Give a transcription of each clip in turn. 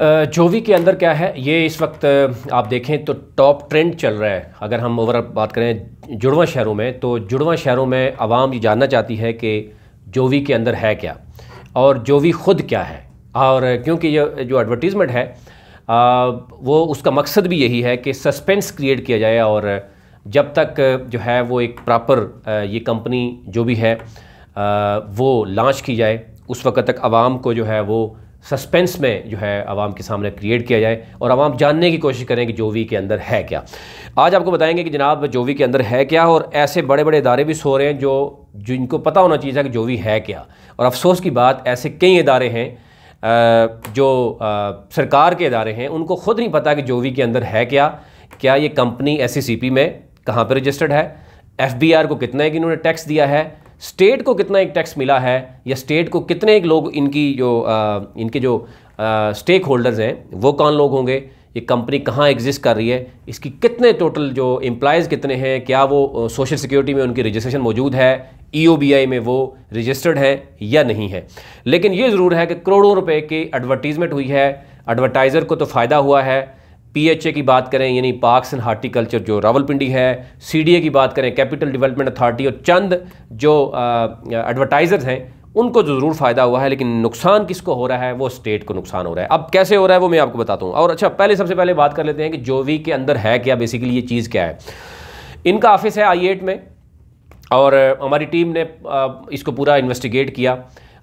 जोवी के अंदर क्या है ये इस वक्त आप देखें तो टॉप ट्रेंड चल रहा है अगर हम ओवरऑल बात करें जुड़वा शहरों में तो जुड़वा शहरों में आवाम ये जानना चाहती है कि जोवी के अंदर है क्या और जोवी ख़ुद क्या है और क्योंकि ये जो एडवर्टीज़मेंट है आ, वो उसका मकसद भी यही है कि सस्पेंस क्रिएट किया जाए और जब तक जो है वो एक प्रॉपर ये कंपनी जो भी है आ, वो लॉन्च की जाए उस वक़्त तक आवाम को जो है वो सस्पेंस में जो है आवाम के सामने क्रिएट किया जाए और आवाम जानने की कोशिश करें कि जोवी के अंदर है क्या आज आपको बताएंगे कि जनाब जोवी के अंदर है क्या और ऐसे बड़े बड़े इदारे भी सो रहे हैं जो जिनको पता होना चाहिए था कि जोवी है क्या और अफसोस की बात ऐसे कई इदारे हैं जो सरकार के इदारे हैं उनको ख़ुद नहीं पता कि जोवी के अंदर है क्या क्या ये कंपनी एस e में कहाँ पर रजिस्टर्ड है एफ को कितना है कि इन्होंने टैक्स दिया है स्टेट को कितना एक टैक्स मिला है या स्टेट को कितने एक लोग इनकी जो आ, इनके जो स्टेक होल्डर्स हैं वो कौन लोग होंगे ये कंपनी कहाँ एग्जिस्ट कर रही है इसकी कितने टोटल जो एम्प्लॉयज़ कितने हैं क्या वो सोशल सिक्योरिटी में उनकी रजिस्ट्रेशन मौजूद है ई e में वो रजिस्टर्ड हैं या नहीं है लेकिन ये ज़रूर है कि करोड़ों रुपए की एडवर्टीज़मेंट हुई है एडवर्टाइज़र को तो फ़ायदा हुआ है पीएचए की बात करें यानी पार्क्स एंड हार्टिकल्चर जो रावलपिंडी है सीडीए की बात करें कैपिटल डेवलपमेंट अथॉरिटी और चंद जो एडवर्टाइज़र्स हैं उनको तो ज़रूर फ़ायदा हुआ है लेकिन नुकसान किसको हो रहा है वो स्टेट को नुकसान हो रहा है अब कैसे हो रहा है वो मैं आपको बताता हूँ और अच्छा पहले सबसे पहले बात कर लेते हैं कि जोवी के अंदर है क्या बेसिकली ये चीज़ क्या है इनका ऑफिस है आई में और हमारी टीम ने इसको पूरा इन्वेस्टिगेट किया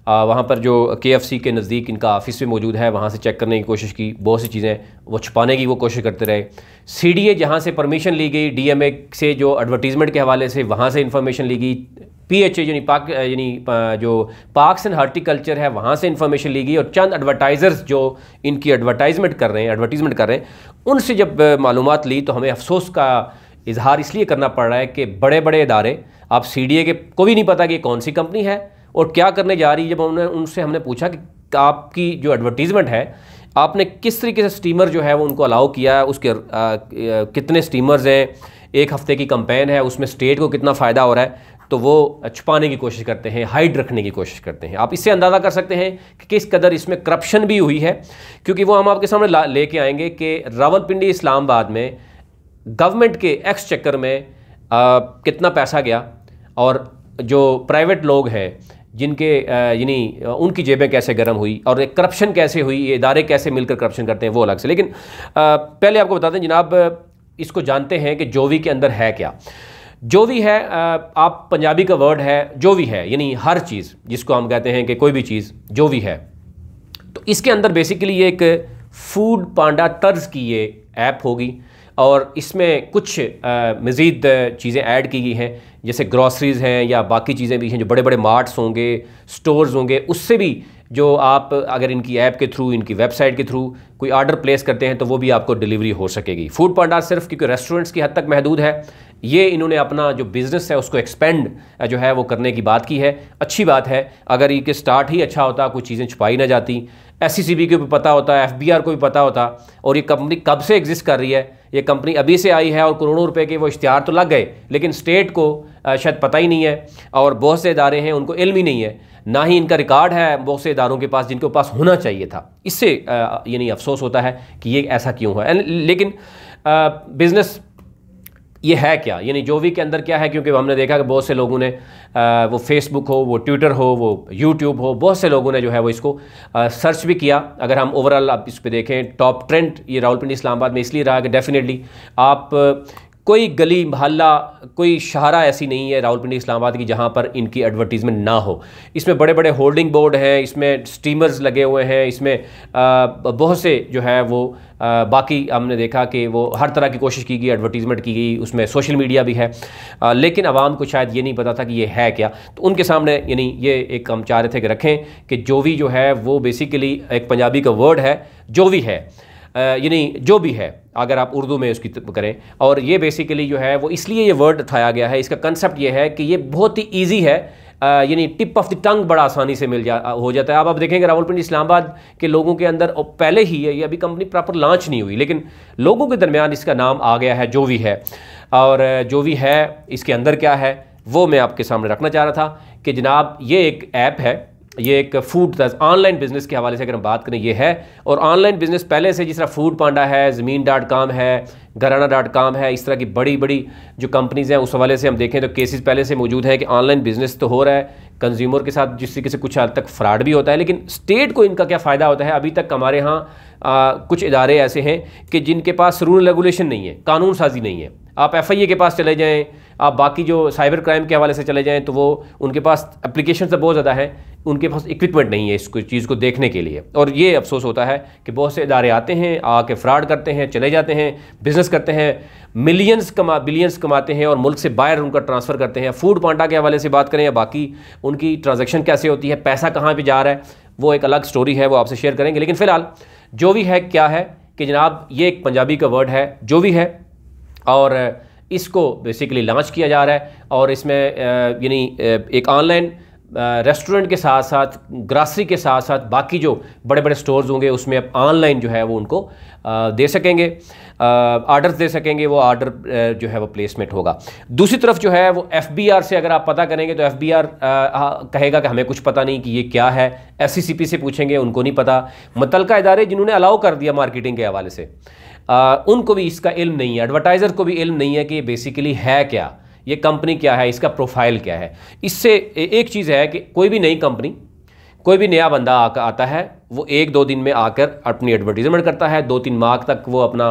वहाँ पर जो के के नज़दीक इनका ऑफिस भी मौजूद है वहाँ से चेक करने की कोशिश की बहुत सी चीज़ें वो छुपाने की वो कोशिश करते रहे सी डी ए जहाँ से परमिशन ली गई डी एम ए से जो एडवर्टीज़मेंट के हवाले से वहाँ से इन्फॉर्मेशन ली गई पी एच ए यानी पाक यानी जो पार्क्स एंड हार्टिकल्चर है वहाँ से इन्फॉर्मेशन ली गई और चंद एडवर्टाइज़र्स जो इनकी एडवर्टाइजमेंट कर रहे हैं एडवर्टीज़मेंट कर रहे हैं उनसे जब मालूम ली तो हमें अफसोस का इजहार इसलिए करना पड़ रहा है कि बड़े बड़े इदारे आप सी डी ए के को भी नहीं पता कि कौन सी कंपनी है और क्या करने जा रही है जब हमने उनसे हमने पूछा कि आपकी जो एडवर्टीज़मेंट है आपने किस तरीके से स्टीमर जो है वो उनको अलाउ किया है उसके आ, कितने स्टीमर्स हैं एक हफ्ते की कंपेन है उसमें स्टेट को कितना फ़ायदा हो रहा है तो वो छुपाने की कोशिश करते हैं हाइड रखने की कोशिश करते हैं आप इससे अंदाज़ा कर सकते हैं कि किस कदर इसमें करप्शन भी हुई है क्योंकि वो हम आपके सामने लेके आएंगे कि रावलपिंडी इस्लामाबाद में गवर्नमेंट के एक्स चक्कर में आ, कितना पैसा गया और जो प्राइवेट लोग हैं जिनके यानी उनकी जेबें कैसे गर्म हुई और करप्शन कैसे हुई ये इदारे कैसे मिलकर करप्शन करते हैं वो अलग से लेकिन पहले आपको बता दें जनाब इसको जानते हैं कि जोवी के अंदर है क्या जो भी है आप पंजाबी का वर्ड है जो भी है यानी हर चीज़ जिसको हम कहते हैं कि कोई भी चीज़ जो भी है तो इसके अंदर बेसिकली एक फूड पांडा तर्ज की ये ऐप होगी और इसमें कुछ मज़ीद चीज़ें ऐड की गई हैं जैसे ग्रॉसरीज़ हैं या बाकी चीज़ें भी हैं जो बड़े बड़े मार्ट्स होंगे स्टोर्स होंगे उससे भी जो आप अगर इनकी ऐप के थ्रू इनकी वेबसाइट के थ्रू कोई आर्डर प्लेस करते हैं तो वो भी आपको डिलीवरी हो सकेगी फूड पांडा सिर्फ क्योंकि रेस्टोरेंट्स की हद तक महदूद है ये इन्होंने अपना जो बिज़नेस है उसको एक्सपेंड जो है वो करने की बात की है अच्छी बात है अगर ये स्टार्ट ही अच्छा होता कोई चीज़ें छुपाई ना जाती एस सी को भी पता होता एफ को भी पता होता और ये कंपनी कब से एग्जिस्ट कर रही है ये कंपनी अभी से आई है और करोड़ों रुपए के वो इश्तहार तो लग गए लेकिन स्टेट को शायद पता ही नहीं है और बहुत से इदारे हैं उनको इल्म ही नहीं है ना ही इनका रिकॉर्ड है बहुत से इदारों के पास जिनके पास होना चाहिए था इससे यानी अफसोस होता है कि ये ऐसा क्यों हुआ लेकिन बिज़नेस ये है क्या यानी जोवी के अंदर क्या है क्योंकि हमने देखा कि बहुत से लोगों ने वो फेसबुक हो वो ट्विटर हो वो यूट्यूब हो बहुत से लोगों ने जो है वो इसको सर्च भी किया अगर हम ओवरऑल आप इस पर देखें टॉप ट्रेंड ये रावलपिंडी इस्लामाबाद में इसलिए रहा कि डेफिनेटली आप कोई गली मोहल्ला कोई शाहरा ऐसी नहीं है रावलपिंडी इस्लामाबाद की जहाँ पर इनकी एडवर्टीज़मेंट ना हो इसमें बड़े बड़े होल्डिंग बोर्ड हैं इसमें स्टीमर्स लगे हुए हैं इसमें बहुत से जो है वो आ, बाकी हमने देखा कि वो हर तरह की कोशिश की गई एडवर्टीज़मेंट की गई उसमें सोशल मीडिया भी है आ, लेकिन आवाम को शायद ये नहीं पता था कि ये है क्या तो उनके सामने यानी ये एक हम चाह रहे थे कि रखें कि जो भी जो है वो बेसिकली एक पंजाबी का वर्ड है जो भी है यानी जो भी है अगर आप उर्दू में उसकी करें और ये बेसिकली जो है वो इसलिए ये वर्ड थाया गया है इसका कंसेप्ट ये है कि ये बहुत ही ईजी है यानी टिप ऑफ द टंग बड़ा आसानी से मिल जा हो जाता है अब आप देखेंगे रावलपिंडी इस्लामाबाद के लोगों के अंदर पहले ही है ये अभी कंपनी प्रॉपर लॉन्च नहीं हुई लेकिन लोगों के दरमियान इसका नाम आ गया है जो भी है और जो भी है इसके अंदर क्या है वो मैं आपके सामने रखना चाह रहा था कि जनाब ये एक ऐप है ये एक फूड ऑनलाइन बिज़नेस के हवाले से अगर हम बात करें ये है और ऑनलाइन बिज़नेस पहले से जिस तरह फूड पांडा है ज़मीन डॉट काम है घराना डॉट काम है इस तरह की बड़ी बड़ी जो कंपनीज़ हैं उस हवाले से हम देखें तो केसेस पहले से मौजूद हैं कि ऑनलाइन बिज़नेस तो हो रहा है कंज्यूमर के साथ जिस तरीके से कुछ हद तक फ्रॉड भी होता है लेकिन स्टेट को इनका क्या फ़ायदा होता है अभी तक हमारे यहाँ कुछ इदारे ऐसे हैं कि जिनके पास रूल रेगुलेशन नहीं है कानून साजी नहीं है आप एफ के पास चले जाएँ आप बाकी जो साइबर क्राइम के हवाले से चले जाएँ तो वो उनके पास अप्लीकेशन तो बहुत ज़्यादा है उनके पास इक्विपमेंट नहीं है इस चीज़ को देखने के लिए और ये अफसोस होता है कि बहुत से इदारे आते हैं आके फ्रॉड करते हैं चले जाते हैं बिज़नेस करते हैं मिलियंस कमा बिलियंस कमाते हैं और मुल्क से बाहर उनका ट्रांसफ़र करते हैं फूड पांडा के हवाले से बात करें या बाकी उनकी ट्रांजेक्शन कैसे होती है पैसा कहाँ पर जा रहा है वो एक अलग स्टोरी है वो आपसे शेयर करेंगे लेकिन फ़िलहाल जो भी है क्या है कि जनाब ये एक पंजाबी का वर्ड है जो भी है और इसको बेसिकली लॉन्च किया जा रहा है और इसमें यानी एक ऑनलाइन रेस्टोरेंट के साथ साथ ग्रासरी के साथ साथ बाकी जो बड़े बड़े स्टोर्स होंगे उसमें आप ऑनलाइन जो है वो उनको दे सकेंगे आर्डर्स दे सकेंगे वो आर्डर जो है वो प्लेसमेंट होगा दूसरी तरफ जो है वो एफ से अगर आप पता करेंगे तो एफ कहेगा कि हमें कुछ पता नहीं कि ये क्या है एस से पूछेंगे उनको नहीं पता मुतलका इदारे जिन्होंने अलाउ कर दिया मार्केटिंग के हवाले से आ, उनको भी इसका इल्म नहीं है एडवर्टाइज़र को भी इल्म नहीं है कि बेसिकली है क्या ये कंपनी क्या है इसका प्रोफाइल क्या है इससे एक चीज़ है कि कोई भी नई कंपनी कोई भी नया बंदा आकर आता है वो एक दो दिन में आकर अपनी एडवर्टीजमेंट करता है दो तीन माह तक वो अपना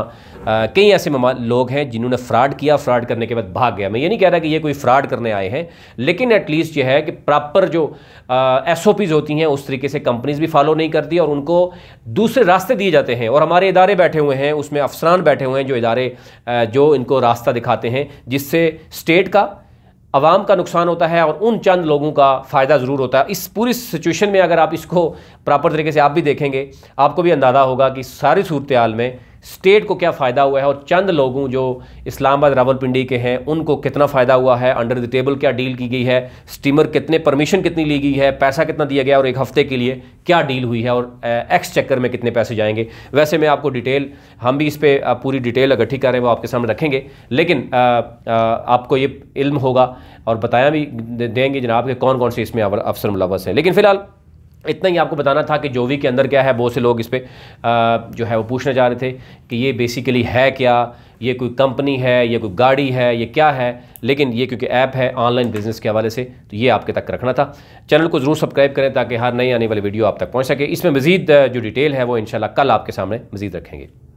कई ऐसे लोग हैं जिन्होंने फ्रॉड किया फ्रॉड करने के बाद भाग गया मैं ये नहीं कह रहा कि ये कोई फ्रॉड करने आए हैं लेकिन एटलीस्ट ये है कि प्रॉपर जो एस होती हैं उस तरीके से कंपनीज भी फॉलो नहीं करती और उनको दूसरे रास्ते दिए जाते हैं और हमारे इदारे बैठे हुए हैं उसमें अफसरान बैठे हुए हैं जो इदारे जो इनको रास्ता दिखाते हैं जिससे स्टेट का आवाम का नुकसान होता है और उन चंद लोगों का फ़ायदा ज़रूर होता है इस पूरी सिचुएशन में अगर आप इसको प्रॉपर तरीके से आप भी देखेंगे आपको भी अंदाज़ा होगा कि सारी सूरत में स्टेट को क्या फ़ायदा हुआ है और चंद लोगों जो इस्लामाबाद रावलपिंडी के हैं उनको कितना फ़ायदा हुआ है अंडर द टेबल क्या डील की गई है स्टीमर कितने परमिशन कितनी ली गई है पैसा कितना दिया गया और एक हफ्ते के लिए क्या डील हुई है और एक्स चक्कर में कितने पैसे जाएंगे वैसे मैं आपको डिटेल हम भी इस पर पूरी डिटेल इकट्ठी कर रहे हैं वो आपके सामने रखेंगे लेकिन आ, आ, आपको ये इल्म होगा और बताया भी देंगे जनाब के कौन कौन से इसमें अफसर मुलवस हैं लेकिन फ़िलहाल इतना ही आपको बताना था कि जोवी के अंदर क्या है बहुत से लोग इस पर जो है वो पूछने जा रहे थे कि ये बेसिकली है क्या ये कोई कंपनी है ये कोई गाड़ी है ये क्या है लेकिन ये क्योंकि ऐप है ऑनलाइन बिज़नेस के हवाले से तो ये आपके तक रखना था चैनल को ज़रूर सब्सक्राइब करें ताकि हर नई आने वाली वीडियो आप तक पहुँच सके इसमें मज़ीद जो डिटेल है वो इन कल आपके सामने मज़ीद रखेंगे